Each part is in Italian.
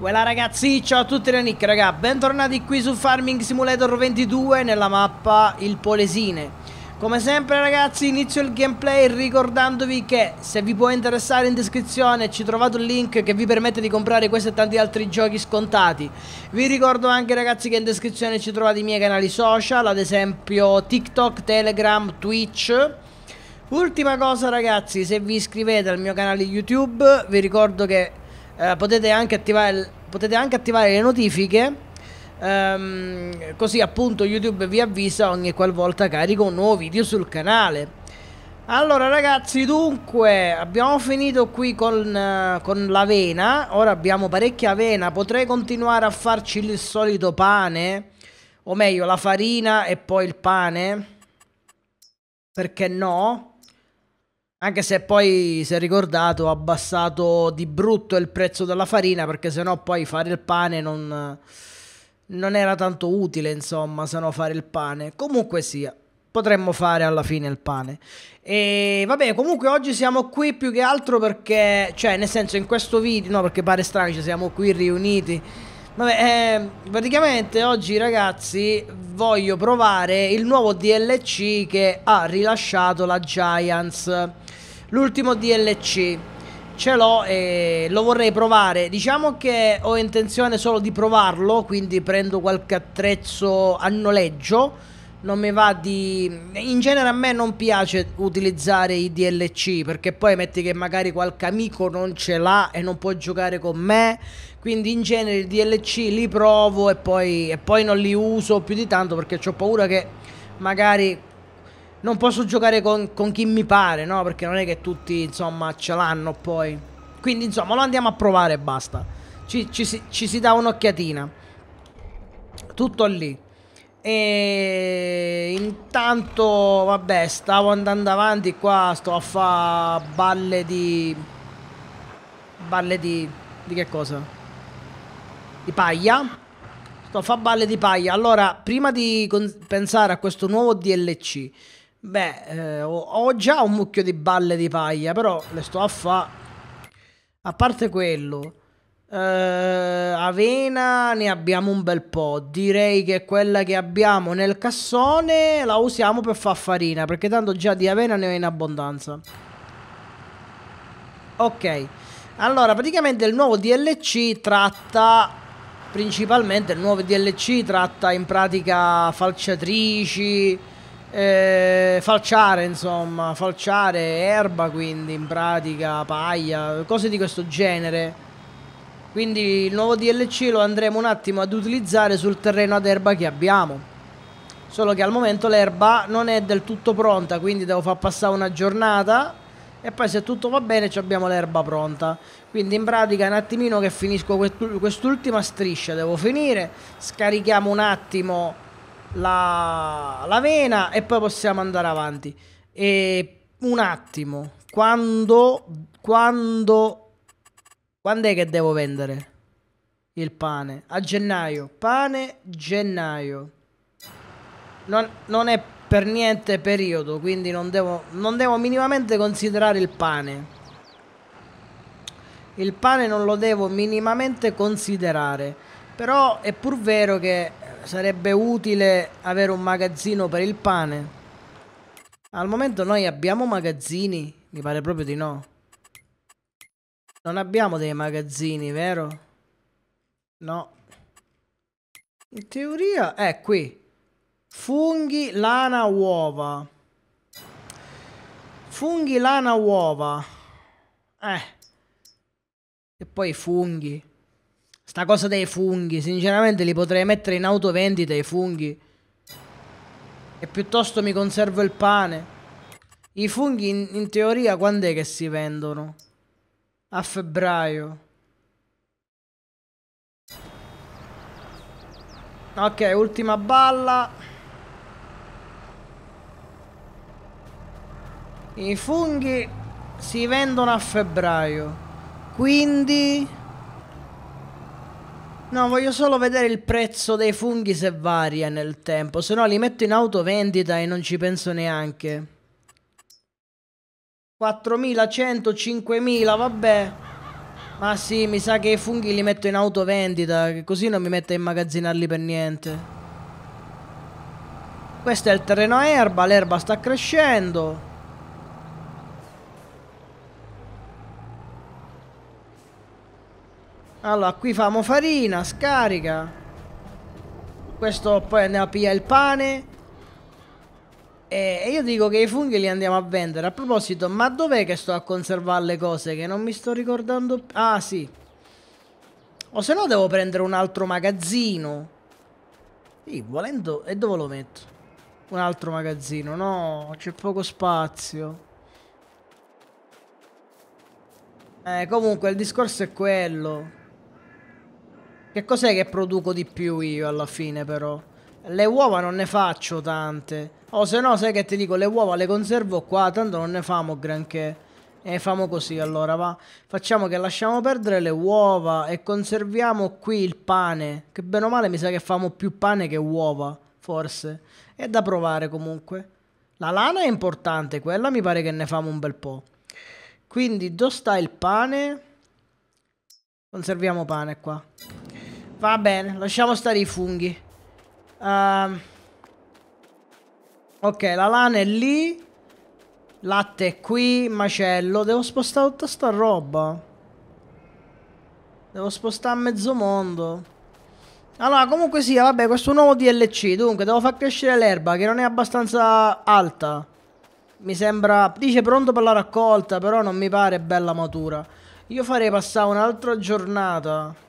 Quella ragazzi, ciao a tutti da Nick raga, bentornati qui su Farming Simulator 22 nella mappa Il Polesine Come sempre ragazzi inizio il gameplay ricordandovi che se vi può interessare in descrizione ci trovate un link che vi permette di comprare questo e tanti altri giochi scontati Vi ricordo anche ragazzi che in descrizione ci trovate i miei canali social ad esempio TikTok, Telegram, Twitch Ultima cosa ragazzi, se vi iscrivete al mio canale YouTube vi ricordo che eh, potete, anche attivare, potete, anche attivare, le notifiche. Ehm, così appunto YouTube vi avvisa ogni qualvolta carico un nuovo video sul canale. Allora ragazzi, dunque, abbiamo finito qui con, uh, con l'avena. Ora abbiamo parecchia avena. Potrei continuare a farci il solito pane. O meglio, la farina e poi il pane. Perché no? Anche se poi, se ricordato, ho abbassato di brutto il prezzo della farina perché sennò poi fare il pane non, non era tanto utile, insomma, se no fare il pane. Comunque sia, potremmo fare alla fine il pane. E vabbè, comunque oggi siamo qui più che altro perché, cioè, nel senso, in questo video, no, perché pare strano, ci siamo qui riuniti. Vabbè, eh, praticamente oggi ragazzi voglio provare il nuovo DLC che ha rilasciato la Giants l'ultimo DLC ce l'ho e lo vorrei provare. Diciamo che ho intenzione solo di provarlo, quindi prendo qualche attrezzo a noleggio. Non mi va di... In genere a me non piace utilizzare i DLC perché poi metti che magari qualche amico non ce l'ha e non può giocare con me. Quindi in genere i DLC li provo e poi, e poi non li uso più di tanto perché ho paura che magari non posso giocare con, con, chi mi pare, no? Perché non è che tutti, insomma, ce l'hanno poi. Quindi, insomma, lo andiamo a provare e basta. Ci, ci, ci, si dà un'occhiatina. Tutto lì. E intanto, vabbè, stavo andando avanti qua, sto a fare balle di... Balle di... di che cosa? Di paglia. Sto a fare balle di paglia. Allora, prima di pensare a questo nuovo DLC... Beh, eh, ho, già un mucchio di balle di paglia, però le sto a fare. A parte quello, eh, avena ne abbiamo un bel po'. Direi che quella che abbiamo nel cassone la usiamo per far farina, perché tanto già di avena ne ho in abbondanza. Ok, allora praticamente il nuovo DLC tratta principalmente il nuovo DLC tratta in pratica falciatrici eh, falciare, insomma, falciare erba, quindi in pratica paglia, cose di questo genere. Quindi il nuovo DLC lo andremo un attimo ad utilizzare sul terreno ad erba che abbiamo. Solo che al momento l'erba non è del tutto pronta, quindi devo far passare una giornata e poi se tutto va bene abbiamo l'erba pronta. Quindi in pratica un attimino che finisco quest'ultima striscia, devo finire, scarichiamo un attimo la, vena e poi possiamo andare avanti. E un attimo, quando, quando, quando è che devo vendere il pane? A gennaio, pane gennaio. Non, non è per niente periodo, quindi non devo, non devo minimamente considerare il pane. Il pane non lo devo minimamente considerare. Però è pur vero che sarebbe utile avere un magazzino per il pane. Al momento noi abbiamo magazzini? Mi pare proprio di no. Non abbiamo dei magazzini, vero? No. In teoria è qui. Funghi, lana, uova. Funghi, lana, uova. Eh. E poi funghi. Sta cosa dei funghi, sinceramente li potrei mettere in autovendita i funghi. E piuttosto mi conservo il pane. I funghi in, in teoria quando è che si vendono? A febbraio. Ok, ultima balla. I funghi si vendono a febbraio. Quindi... No, voglio solo vedere il prezzo dei funghi se varia nel tempo, se no li metto in autovendita e non ci penso neanche. 4100, 5000, vabbè. Ma sì, mi sa che i funghi li metto in autovendita, che così non mi metto a immagazzinarli per niente. Questo è il terreno a erba, l'erba sta crescendo. Allora, qui famo farina, scarica. Questo poi andiamo a pigliare il pane. E eh, io dico che i funghi li andiamo a vendere. A proposito, ma dov'è che sto a conservare le cose? Che non mi sto ricordando Ah, sì. O se no devo prendere un altro magazzino. Sì, volendo... E dove lo metto? Un altro magazzino. No, c'è poco spazio. Eh, comunque il discorso è quello. Che cos'è che produco di più io alla fine però? Le uova non ne faccio tante. O oh, se no sai che ti dico, le uova le conservo qua, tanto non ne famo granché. E famo così allora, va. Facciamo che lasciamo perdere le uova e conserviamo qui il pane. Che bene o male mi sa che famo più pane che uova, forse. È da provare comunque. La lana è importante, quella mi pare che ne famo un bel po'. Quindi, dove sta il pane? Conserviamo pane qua. Va bene, lasciamo stare i funghi. Um, ok, la lana è lì. Latte è qui, macello. Devo spostare tutta sta roba. Devo spostare a mezzo mondo. Allora, comunque sia, vabbè, questo nuovo DLC. Dunque, devo far crescere l'erba, che non è abbastanza alta. Mi sembra... Dice pronto per la raccolta, però non mi pare bella matura. Io farei passare un'altra giornata...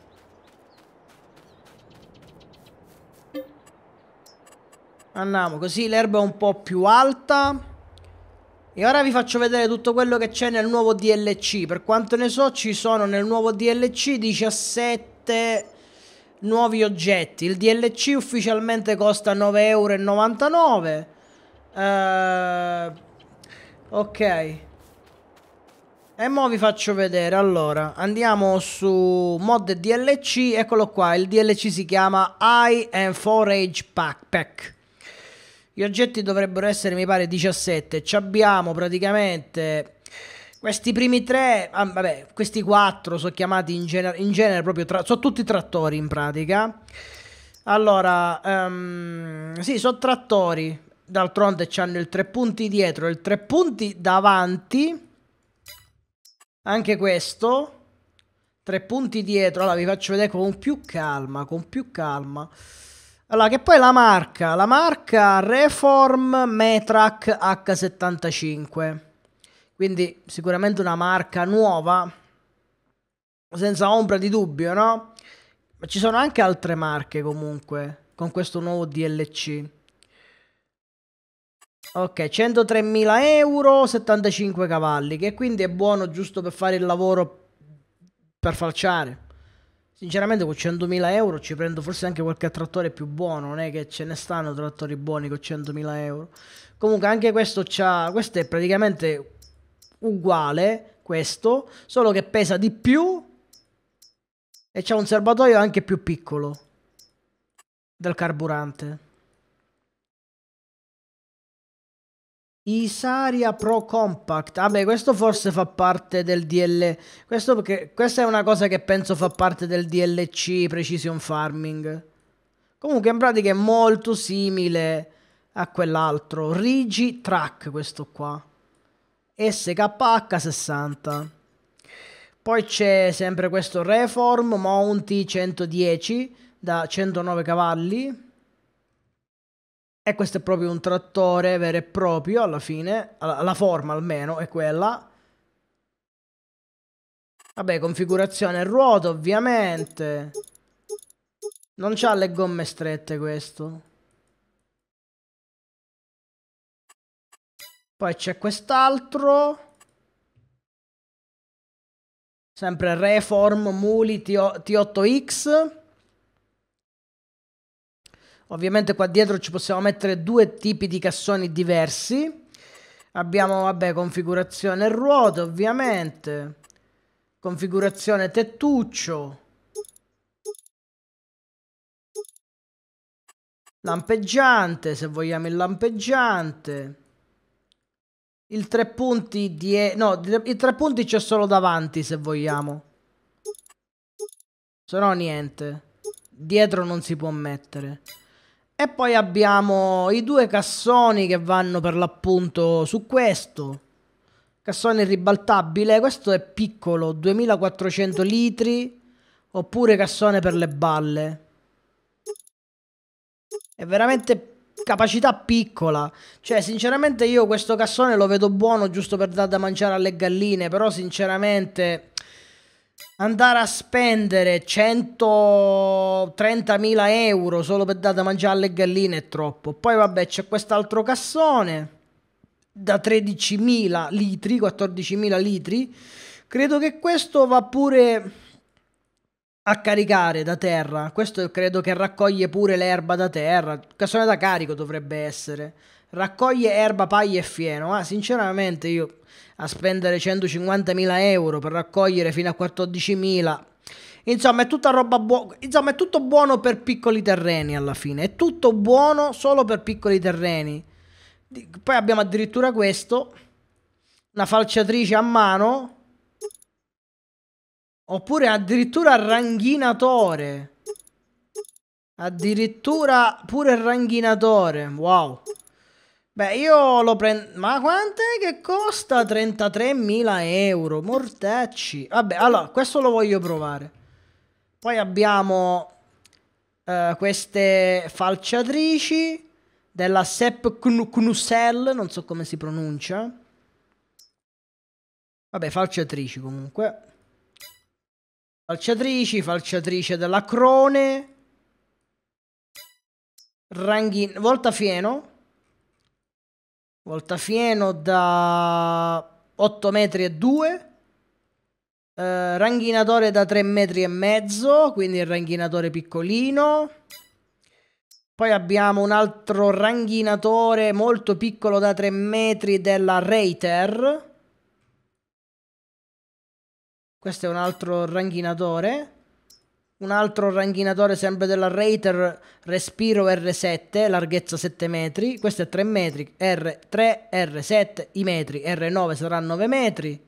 Andiamo così, l'erba è un po' più alta. E ora vi faccio vedere tutto quello che c'è nel nuovo DLC. Per quanto ne so, ci sono nel nuovo DLC 17 nuovi oggetti. Il DLC ufficialmente costa 9,99 euro. Uh, ok. E mo vi faccio vedere. Allora, andiamo su mod DLC. Eccolo qua. Il DLC si chiama I and Forage Pack. Gli oggetti dovrebbero essere, mi pare, 17. Ci abbiamo praticamente questi primi tre, ah, vabbè, questi quattro sono chiamati in, gener in genere proprio, sono tutti trattori in pratica. Allora, um, sì, sono trattori, d'altronde hanno il tre punti dietro il tre punti davanti. Anche questo, tre punti dietro, allora vi faccio vedere con più calma, con più calma. Allora, che poi la marca, la marca Reform Metrac H75, quindi sicuramente una marca nuova, senza ombra di dubbio, no? Ma ci sono anche altre marche comunque, con questo nuovo DLC. Ok, 103.000 euro, 75 cavalli, che quindi è buono giusto per fare il lavoro per falciare. Sinceramente con 100.000 euro ci prendo forse anche qualche trattore più buono, non è che ce ne stanno trattori buoni con 100.000 euro. Comunque anche questo c'ha, questo è praticamente uguale, questo, solo che pesa di più e c'ha un serbatoio anche più piccolo del carburante. Isaria Pro Compact. Vabbè, ah questo forse fa parte del DL. Questo perché questa è una cosa che penso fa parte del DLC Precision Farming. Comunque in pratica è molto simile a quell'altro. Rigi Track questo qua. SKH60. Poi c'è sempre questo Reform Mounty 110 da 109 cavalli. E questo è proprio un trattore vero e proprio alla fine, la forma almeno è quella. Vabbè, configurazione ruota ovviamente. Non c'ha le gomme strette questo. Poi c'è quest'altro. Sempre Reform Muli T8X. Ovviamente qua dietro ci possiamo mettere due tipi di cassoni diversi. Abbiamo, vabbè, configurazione ruote, ovviamente. Configurazione tettuccio. Lampeggiante, se vogliamo il lampeggiante. Il tre punti di... No, i tre punti c'è solo davanti, se vogliamo. Se no, niente. Dietro non si può mettere. E poi abbiamo i due cassoni che vanno per l'appunto su questo. Cassone ribaltabile, questo è piccolo, 2400 litri, oppure cassone per le balle. È veramente capacità piccola. Cioè, sinceramente io questo cassone lo vedo buono giusto per dare da mangiare alle galline, però sinceramente andare a spendere 130.000 euro solo per dare da mangiare alle galline è troppo. Poi vabbè c'è quest'altro cassone da 13.000 litri, 14.000 litri. Credo che questo va pure a caricare da terra. Questo credo che raccoglie pure l'erba da terra. Cassone da carico dovrebbe essere. Raccoglie erba, paglia e fieno. Ma ah, sinceramente io a spendere 150.000 euro per raccogliere fino a 14.000. Insomma, è tutta roba buona. Insomma, è tutto buono per piccoli terreni alla fine. È tutto buono solo per piccoli terreni. Poi abbiamo addirittura questo. Una falciatrice a mano. Oppure addirittura ranghinatore. Addirittura pure ranghinatore. Wow. Beh, io lo prendo... Ma quant'è che costa? 33.000 euro, mortecci. Vabbè, allora, questo lo voglio provare. Poi abbiamo uh, queste falciatrici della Sepp Knusel, non so come si pronuncia. Vabbè, falciatrici comunque. Falciatrici, falciatrice della Crone. Ranghin... Volta fieno. Voltafieno da 8 metri e 2. Eh, ranghinatore da 3 metri e mezzo, quindi il ranghinatore piccolino. Poi abbiamo un altro ranghinatore molto piccolo da 3 metri della Reiter. Questo è un altro ranghinatore un altro ranghinatore sempre della Rater Respiro R7, larghezza 7 metri, questo è 3 metri, R3, R7 i metri, R9 sarà 9 metri,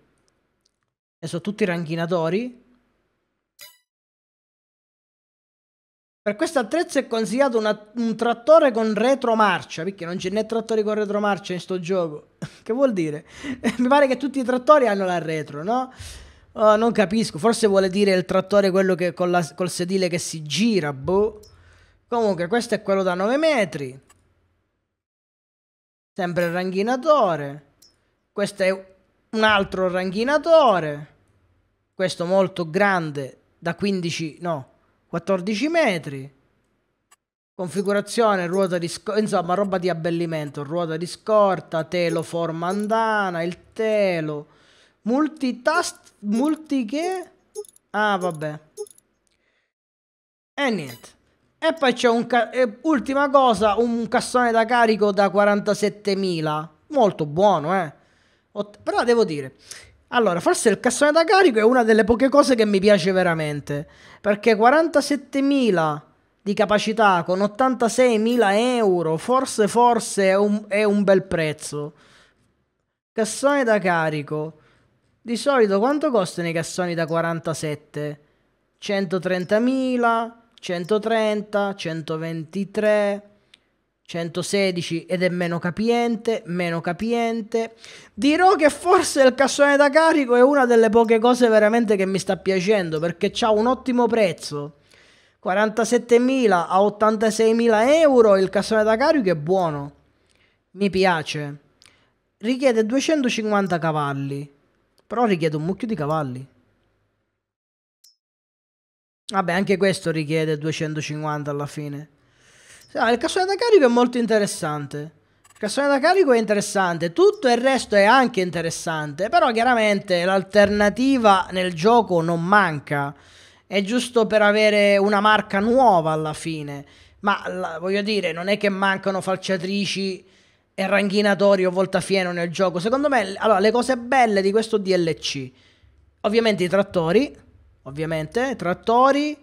e sono tutti ranghinatori. Per questo attrezzo è consigliato una, un trattore con retromarcia, perché non c'è né trattori con retromarcia in sto gioco, che vuol dire? Mi pare che tutti i trattori hanno la retro, no? Oh, non capisco, forse vuole dire il trattore quello che con la, col sedile che si gira, boh. Comunque, questo è quello da 9 metri. Sempre il ranghinatore. Questo è un altro ranghinatore. Questo molto grande, da 15, no, 14 metri. Configurazione, ruota di scorta, insomma, roba di abbellimento. Ruota di scorta, telo forma andana, il telo Multitask, multi che? Ah, vabbè. E niente. E poi c'è un... E ultima cosa, un cassone da carico da 47.000. Molto buono, eh. Ott però devo dire... Allora, forse il cassone da carico è una delle poche cose che mi piace veramente. Perché 47.000 di capacità con 86.000 euro, forse, forse è un, è un bel prezzo. Cassone da carico. Di solito quanto costano i cassoni da 47? 130.000, 130, 123, 116 ed è meno capiente, meno capiente. Dirò che forse il cassone da carico è una delle poche cose veramente che mi sta piacendo perché ha un ottimo prezzo. 47.000 a 86.000 euro il cassone da carico è buono. Mi piace. Richiede 250 cavalli. Però richiede un mucchio di cavalli. Vabbè, anche questo richiede 250 alla fine. Ah, il cassone da carico è molto interessante. Il cassone da carico è interessante, tutto il resto è anche interessante, però chiaramente l'alternativa nel gioco non manca. È giusto per avere una marca nuova alla fine. Ma voglio dire, non è che mancano falciatrici e ranghinatorio voltafieno nel gioco. Secondo me, allora, le cose belle di questo DLC, ovviamente i trattori, ovviamente, trattori,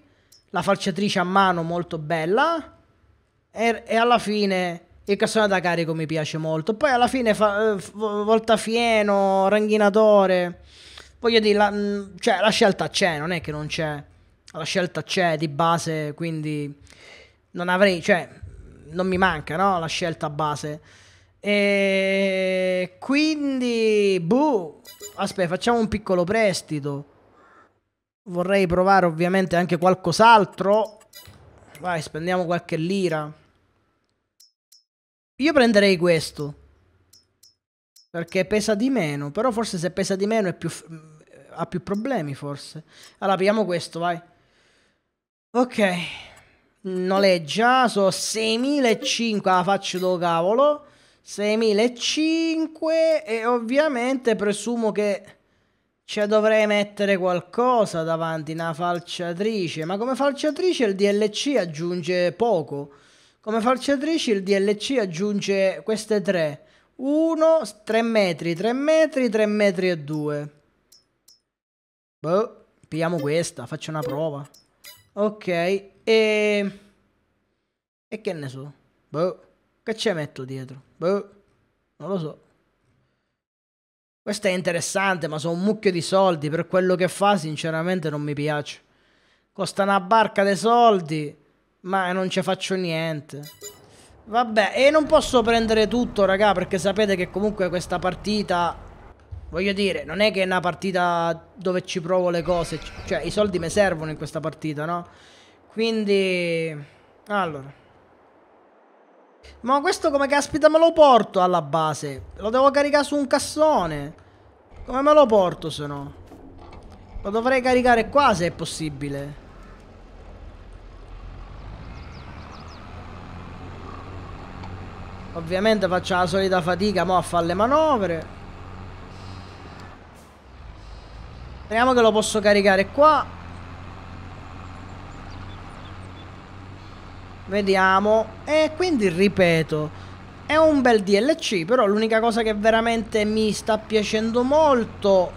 la falciatrice a mano molto bella e, e alla fine il cassone da carico mi piace molto. Poi alla fine fa, eh, voltafieno, ranghinatore, voglio dire, la, mm, cioè, la scelta c'è, non è che non c'è. La scelta c'è di base, quindi non avrei, cioè, non mi manca, no? La scelta base. E quindi, boh, aspetta, facciamo un piccolo prestito. Vorrei provare ovviamente anche qualcos'altro. Vai, spendiamo qualche lira. Io prenderei questo. Perché pesa di meno, però forse se pesa di meno più, ha più problemi forse. Allora, prendiamo questo, vai. Ok. Noleggia, sono 6.005, la faccio do cavolo. 6.500 e ovviamente presumo che ci dovrei mettere qualcosa davanti, una falciatrice, ma come falciatrice il DLC aggiunge poco. Come falciatrice il DLC aggiunge queste tre. 1, 3 metri, 3 metri, 3 metri e 2. Boh, pigliamo questa, faccio una prova. Ok, e... E che ne so? Boh. Che ci metto dietro? Beh, non lo so. Questo è interessante, ma sono un mucchio di soldi. Per quello che fa, sinceramente, non mi piace. Costa una barca dei soldi, ma non ci faccio niente. Vabbè, e non posso prendere tutto, raga, perché sapete che comunque questa partita... Voglio dire, non è che è una partita dove ci provo le cose. Cioè, i soldi mi servono in questa partita, no? Quindi... Allora... Ma questo come caspita me lo porto alla base? Lo devo caricare su un cassone. Come me lo porto se no? Lo dovrei caricare qua se è possibile. Ovviamente faccio la solita fatica mo a fare le manovre. Speriamo che lo posso caricare qua. Vediamo. E quindi ripeto, è un bel DLC, però l'unica cosa che veramente mi sta piacendo molto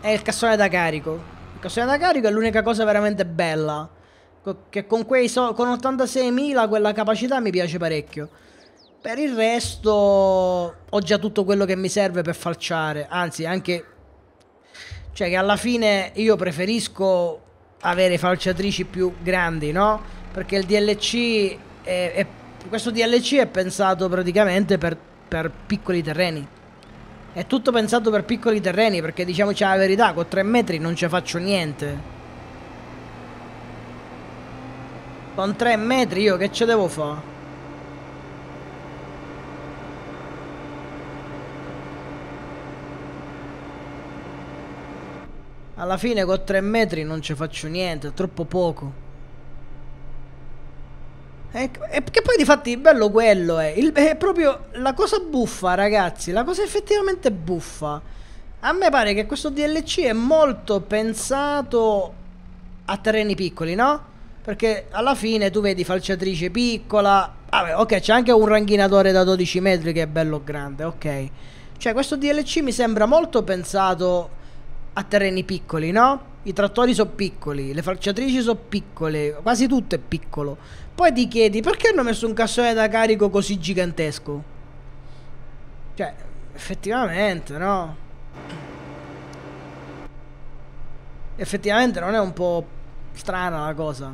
è il cassone da carico. Il cassone da carico è l'unica cosa veramente bella. Che con, quei so con 86.000 quella capacità mi piace parecchio. Per il resto ho già tutto quello che mi serve per falciare. Anzi, anche... Cioè che alla fine io preferisco avere falciatrici più grandi, no? perché il DLC è, è, questo DLC è pensato praticamente per, per, piccoli terreni. È tutto pensato per piccoli terreni perché diciamoci la verità, con 3 metri non ci faccio niente. Con 3 metri io che ce devo fare? Alla fine con 3 metri non ci faccio niente, è troppo poco. E, e perché poi di fatti bello quello è. Eh. Il, è proprio la cosa buffa, ragazzi. La cosa effettivamente buffa. A me pare che questo DLC è molto pensato a terreni piccoli, no? Perché alla fine tu vedi falciatrice piccola. Vabbè, ok, c'è anche un ranghinatore da 12 metri che è bello grande, ok. Cioè, questo DLC mi sembra molto pensato a terreni piccoli, no? I trattori sono piccoli, le falciatrici sono piccole, quasi tutto è piccolo. Poi ti chiedi perché hanno messo un cassone da carico così gigantesco? Cioè, effettivamente, no? Effettivamente non è un po' strana la cosa.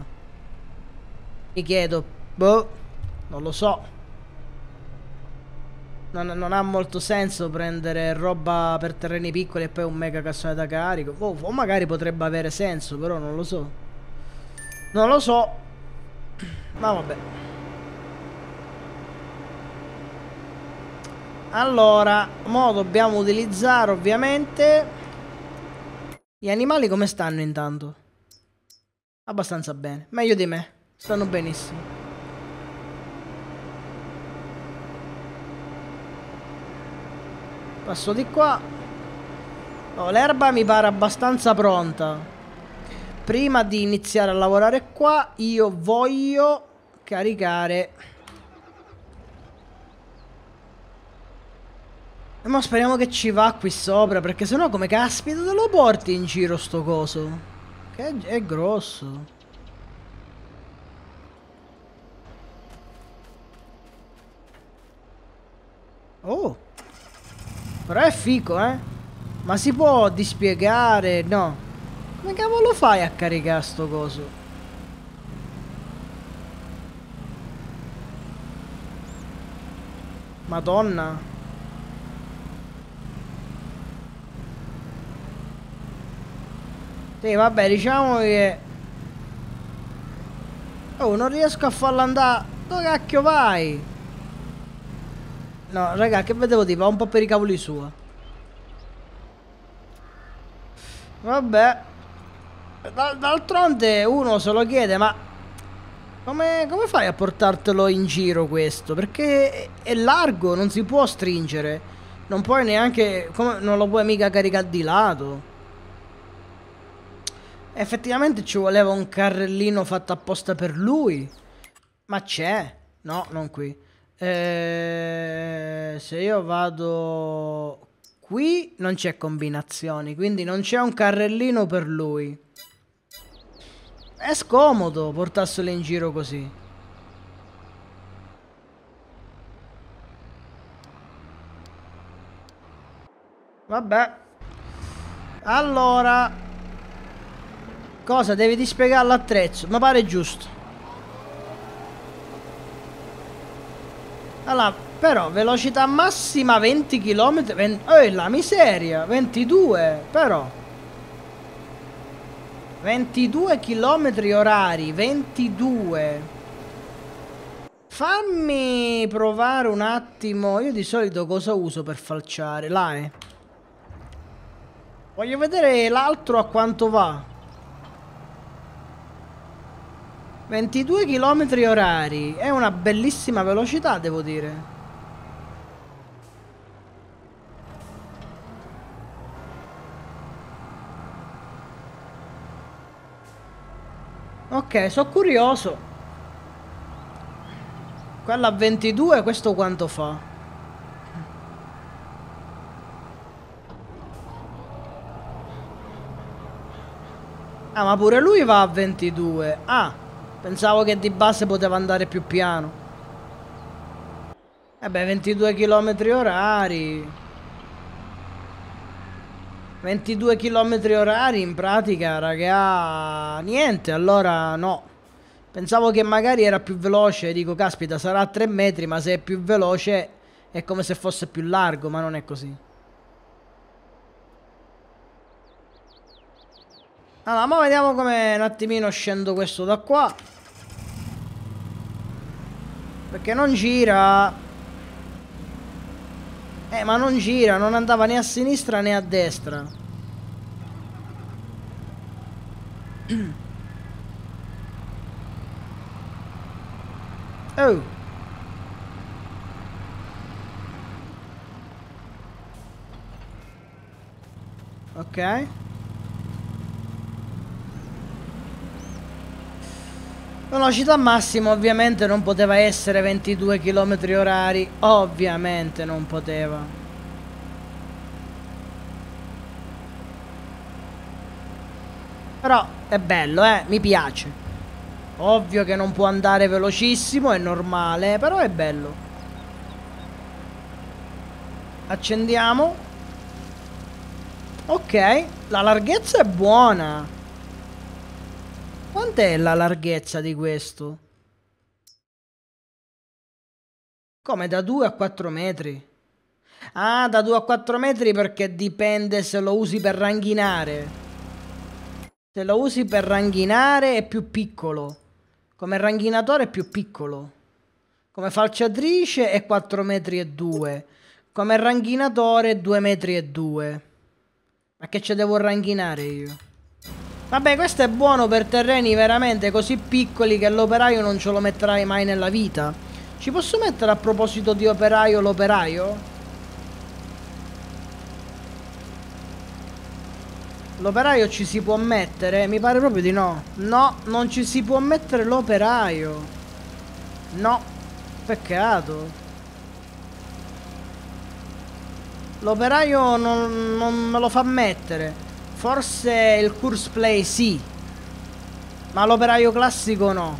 Mi chiedo, boh, non lo so. Non, non, ha molto senso prendere roba per terreni piccoli e poi un mega cassone da carico. o, boh, o magari potrebbe avere senso, però non lo so. Non lo so. Ma vabbè. Allora, mo dobbiamo utilizzare ovviamente... Gli animali come stanno intanto? Abbastanza bene. Meglio di me. Stanno benissimo. Passo di qua. Oh, l'erba mi pare abbastanza pronta prima di iniziare a lavorare qua io voglio caricare Ma speriamo che ci va qui sopra perché sennò come caspita te lo porti in giro sto coso Che è, è grosso Oh Però è fico eh Ma si può dispiegare No ma cavolo fai a caricare sto coso? Madonna. Sì, vabbè, diciamo che... Oh, non riesco a farla andare... Dove cacchio vai? No, raga, che vedevo dire? Va un po' per i cavoli sua. Vabbè. D'altronde uno se lo chiede, ma come, come, fai a portartelo in giro questo? Perché è largo, non si può stringere. Non puoi neanche... Come, non lo puoi mica caricare di lato. Effettivamente ci voleva un carrellino fatto apposta per lui. Ma c'è. No, non qui. Eh, se io vado qui non c'è combinazioni, quindi non c'è un carrellino per lui. È scomodo portarsele in giro così. Vabbè. Allora. Cosa? Devi dispiegare l'attrezzo. Ma pare giusto. Allora, però, velocità massima 20 km. 20... Oh, la miseria. 22, però. 22 km orari, 22. Fammi provare un attimo. Io di solito cosa uso per falciare? Là L'AE. Voglio vedere l'altro a quanto va. 22 km orari. È una bellissima velocità, devo dire. Ok, sono curioso. Quella a 22, questo quanto fa? Ah, ma pure lui va a 22. Ah, pensavo che di base poteva andare più piano. E eh beh, 22 km orari. 22 km orari in pratica, raga. Niente, allora no. Pensavo che magari era più veloce, dico caspita, sarà a 3 metri, ma se è più veloce è come se fosse più largo, ma non è così. Allora, ma vediamo come un attimino scendo questo da qua. Perché non gira. Eh, ma non gira, non andava né a sinistra né a destra. Oh. Ok. La velocità massima ovviamente non poteva essere 22 km orari, ovviamente non poteva. Però è bello, eh, mi piace. Ovvio che non può andare velocissimo, è normale, però è bello. Accendiamo. Ok, la larghezza è buona. Quant'è la larghezza di questo? Come da 2 a 4 metri? Ah, da 2 a 4 metri perché dipende se lo usi per ranghinare. Se lo usi per ranghinare è più piccolo. Come ranghinatore è più piccolo. Come falciatrice è 4 metri e 2. Come ranghinatore 2 metri e 2. Ma che ce devo ranghinare io? Vabbè, questo è buono per terreni veramente così piccoli che l'operaio non ce lo metterai mai nella vita. Ci posso mettere a proposito di operaio l'operaio? L'operaio ci si può mettere? Mi pare proprio di no. No, non ci si può mettere l'operaio. No, peccato. L'operaio non, non me lo fa mettere. Forse il curse play sì. Ma l'operaio classico no.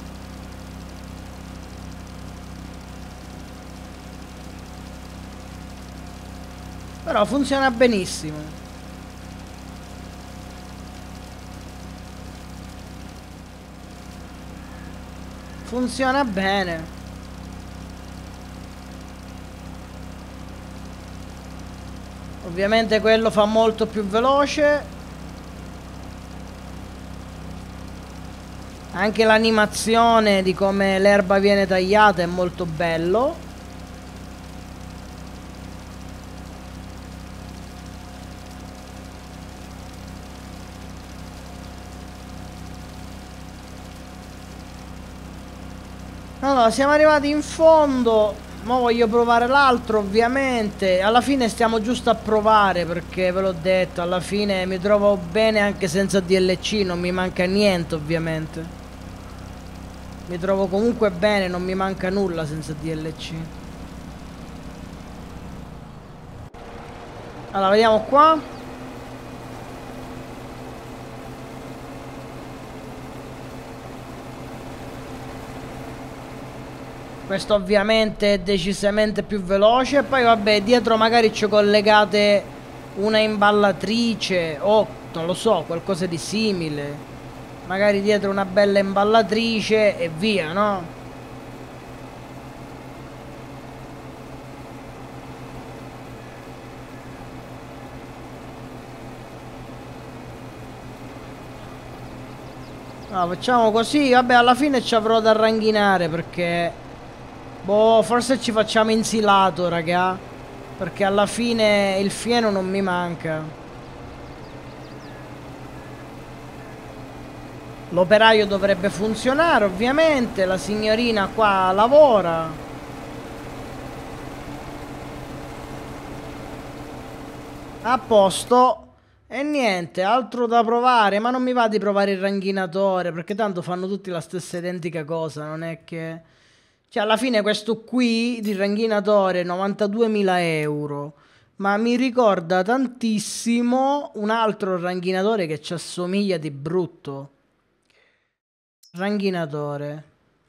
Però funziona benissimo. Funziona bene. Ovviamente quello fa molto più veloce Anche l'animazione di come l'erba viene tagliata è molto bello. Allora, siamo arrivati in fondo. Ma voglio provare l'altro, ovviamente. Alla fine stiamo giusto a provare, perché ve l'ho detto, alla fine mi trovo bene anche senza DLC, non mi manca niente, ovviamente. Mi trovo comunque bene, non mi manca nulla senza DLC. Allora, vediamo qua. Questo ovviamente è decisamente più veloce. Poi vabbè, dietro magari ci collegate una imballatrice o, oh, non lo so, qualcosa di simile magari dietro una bella imballatrice e via, no? No, facciamo così, vabbè alla fine ci avrò da ranghinare perché... Boh, forse ci facciamo insilato, raga. Perché alla fine il fieno non mi manca. L'operaio dovrebbe funzionare ovviamente, la signorina qua lavora. A posto. E niente, altro da provare, ma non mi va di provare il ranghinatore, perché tanto fanno tutti la stessa identica cosa, non è che... Cioè alla fine questo qui di ranghinatore 92.000 euro, ma mi ricorda tantissimo un altro ranghinatore che ci assomiglia di brutto. Ranghinatore.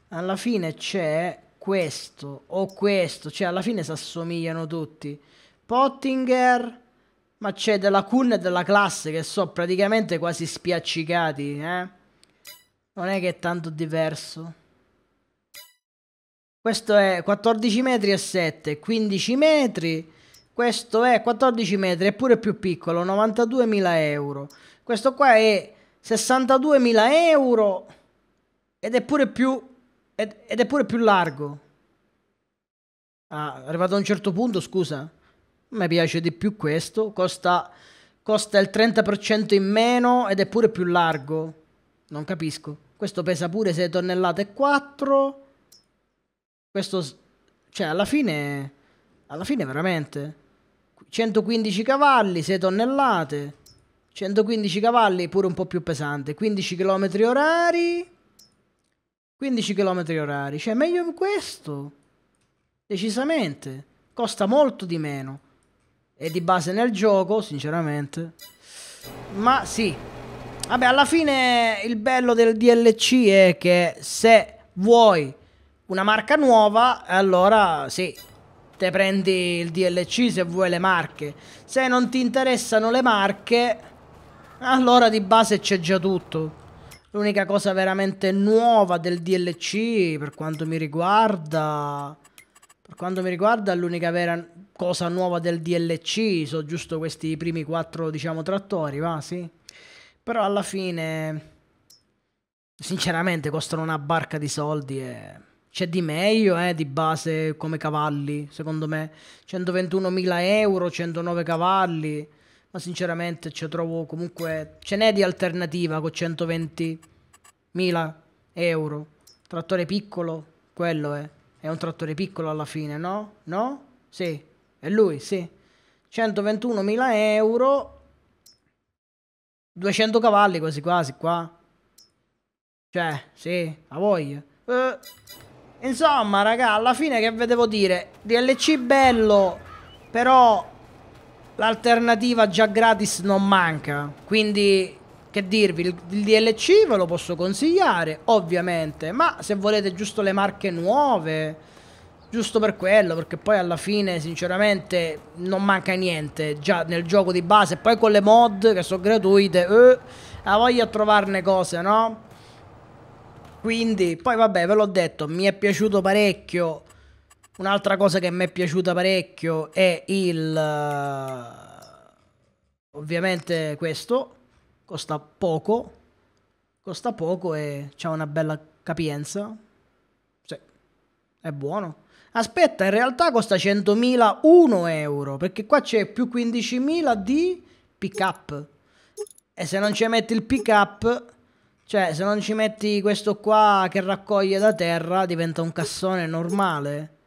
Alla fine c'è questo o questo, cioè alla fine si assomigliano tutti. Pottinger, ma c'è della Kun e della classe che so praticamente quasi spiaccicati, eh? Non è che è tanto diverso. Questo è 14 metri e 7, 15 metri. Questo è 14 metri, eppure più piccolo, 92.000 euro. Questo qua è 62.000 euro ed è pure più, ed, ed è pure più largo. Ah, arrivato a un certo punto, scusa, a me piace di più questo, costa, costa il 30% in meno ed è pure più largo. Non capisco. Questo pesa pure 6 tonnellate e 4. Questo, cioè, alla fine, alla fine veramente, 115 cavalli, 6 tonnellate, 115 cavalli pure un po' più pesante, 15 km orari. 15 km orari, cioè meglio questo, decisamente, costa molto di meno, è di base nel gioco, sinceramente, ma sì, vabbè alla fine il bello del DLC è che se vuoi una marca nuova, allora sì, te prendi il DLC se vuoi le marche, se non ti interessano le marche, allora di base c'è già tutto. L'unica cosa veramente nuova del DLC per quanto mi riguarda... Per quanto mi riguarda l'unica vera cosa nuova del DLC sono giusto questi primi quattro, diciamo, trattori, va, sì? Però alla fine... Sinceramente costano una barca di soldi e... C'è di meglio, eh, di base, come cavalli, secondo me. 121.000 euro, 109 cavalli ma sinceramente ci trovo comunque ce n'è di alternativa con 120.000 euro. Trattore piccolo, quello è. È un trattore piccolo alla fine, no? No? Sì, è lui, sì. 121.000 euro 200 cavalli quasi quasi qua. Cioè, sì, a voglia. Eh, insomma, raga, alla fine che ve devo dire? DLC bello, però l'alternativa già gratis non manca. Quindi, che dirvi, il, il, DLC ve lo posso consigliare, ovviamente, ma se volete giusto le marche nuove, giusto per quello, perché poi alla fine, sinceramente, non manca niente già nel gioco di base. Poi con le mod che sono gratuite, eh, ha voglia trovarne cose, no? Quindi, poi vabbè, ve l'ho detto, mi è piaciuto parecchio Un'altra cosa che mi è piaciuta parecchio è il... Uh, ovviamente questo, costa poco, costa poco e c'ha una bella capienza. Sì, è buono. Aspetta, in realtà costa 100.001 euro, perché qua c'è più 15.000 di pick up. E se non ci metti il pick up, cioè se non ci metti questo qua che raccoglie da terra, diventa un cassone normale.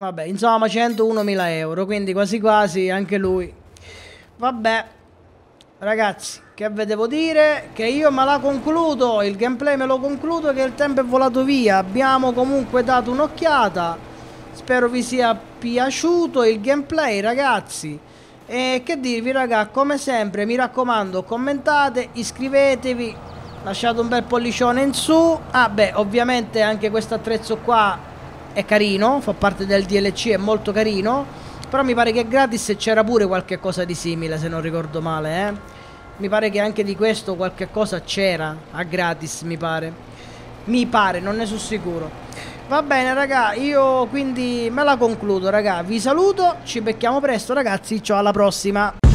Vabbè, insomma 101.000 euro, quindi quasi quasi anche lui. Vabbè, ragazzi, che vi devo dire? Che io me la concludo, il gameplay me lo concludo, che il tempo è volato via. Abbiamo comunque dato un'occhiata, spero vi sia piaciuto il gameplay, ragazzi. E che dirvi, raga, come sempre, mi raccomando, commentate, iscrivetevi, lasciate un bel pollicione in su. Ah beh, ovviamente anche questo attrezzo qua è carino, fa parte del DLC, è molto carino, però mi pare che è gratis e c'era pure qualche cosa di simile se non ricordo male, eh. Mi pare che anche di questo qualche cosa c'era a gratis, mi pare. Mi pare, non ne sono sicuro. Va bene, raga, io quindi me la concludo, raga. Vi saluto, ci becchiamo presto, ragazzi. Ciao, alla prossima.